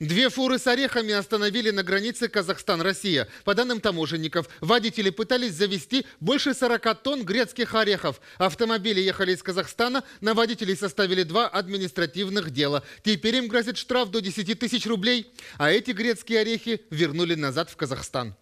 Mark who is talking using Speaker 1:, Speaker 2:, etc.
Speaker 1: Две фуры с орехами остановили на границе Казахстан-Россия. По данным таможенников, водители пытались завести больше 40 тонн грецких орехов. Автомобили ехали из Казахстана, на водителей составили два административных дела. Теперь им грозит штраф до 10 тысяч рублей, а эти грецкие орехи вернули назад в Казахстан.